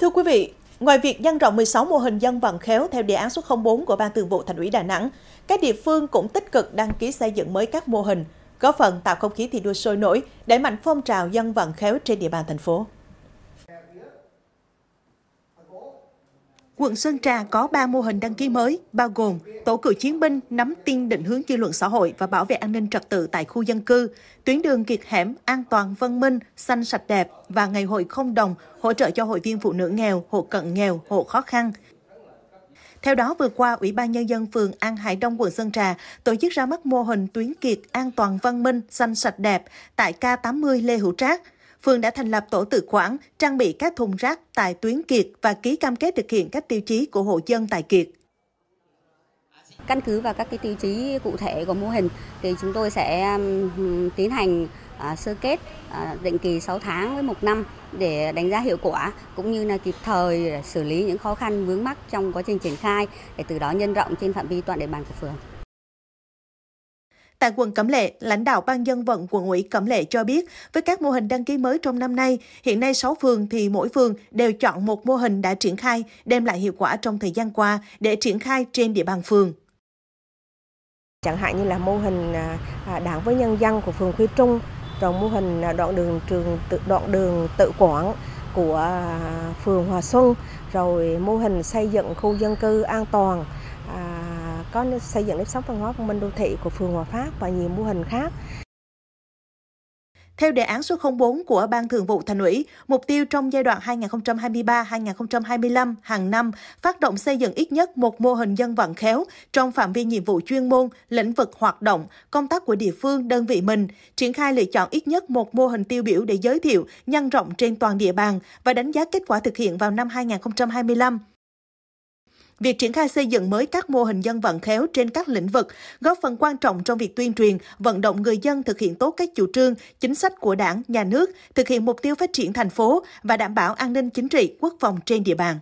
Thưa quý vị, ngoài việc nhân rộng 16 mô hình dân vận khéo theo đề án số 04 của Ban Thường vụ Thành ủy Đà Nẵng, các địa phương cũng tích cực đăng ký xây dựng mới các mô hình, góp phần tạo không khí thi đua sôi nổi, đẩy mạnh phong trào dân vận khéo trên địa bàn thành phố. quận Sơn Trà có 3 mô hình đăng ký mới, bao gồm tổ cựu chiến binh nắm tin định hướng dư luận xã hội và bảo vệ an ninh trật tự tại khu dân cư, tuyến đường kiệt hẻm an toàn văn minh, xanh sạch đẹp và ngày hội không đồng hỗ trợ cho hội viên phụ nữ nghèo, hộ cận nghèo, hộ khó khăn. Theo đó, vừa qua, Ủy ban Nhân dân phường An Hải Đông, quận Sơn Trà tổ chức ra mắt mô hình tuyến kiệt an toàn văn minh, xanh sạch đẹp tại K80 Lê Hữu Trác – phường đã thành lập tổ tự quản, trang bị các thùng rác tại tuyến kiệt và ký cam kết thực hiện các tiêu chí của hộ dân tại kiệt. Căn cứ vào các cái tiêu chí cụ thể của mô hình thì chúng tôi sẽ tiến hành à, sơ kết à, định kỳ 6 tháng với một năm để đánh giá hiệu quả cũng như là kịp thời xử lý những khó khăn vướng mắc trong quá trình triển khai để từ đó nhân rộng trên phạm vi toàn địa bàn của phường. Tại quận Cẩm Lệ, lãnh đạo ban dân vận quận ủy Cẩm Lệ cho biết, với các mô hình đăng ký mới trong năm nay, hiện nay 6 phường thì mỗi phường đều chọn một mô hình đã triển khai, đem lại hiệu quả trong thời gian qua để triển khai trên địa bàn phường chẳng hạn như là mô hình à, à, đảng với nhân dân của phường Khuy Trung, rồi mô hình à, đoạn đường trường tự đoạn đường tự quản của phường Hòa Xuân, rồi mô hình xây dựng khu dân cư an toàn có xây dựng nếp sống văn hóa văn minh đô thị của phường Hòa Phát và nhiều mô hình khác. Theo đề án số 04 của Ban Thường vụ Thành ủy, mục tiêu trong giai đoạn 2023-2025 hàng năm phát động xây dựng ít nhất một mô hình dân vận khéo trong phạm vi nhiệm vụ chuyên môn, lĩnh vực hoạt động, công tác của địa phương, đơn vị mình, triển khai lựa chọn ít nhất một mô hình tiêu biểu để giới thiệu, nhân rộng trên toàn địa bàn và đánh giá kết quả thực hiện vào năm 2025. Việc triển khai xây dựng mới các mô hình dân vận khéo trên các lĩnh vực góp phần quan trọng trong việc tuyên truyền, vận động người dân thực hiện tốt các chủ trương, chính sách của Đảng, nhà nước, thực hiện mục tiêu phát triển thành phố và đảm bảo an ninh chính trị, quốc phòng trên địa bàn.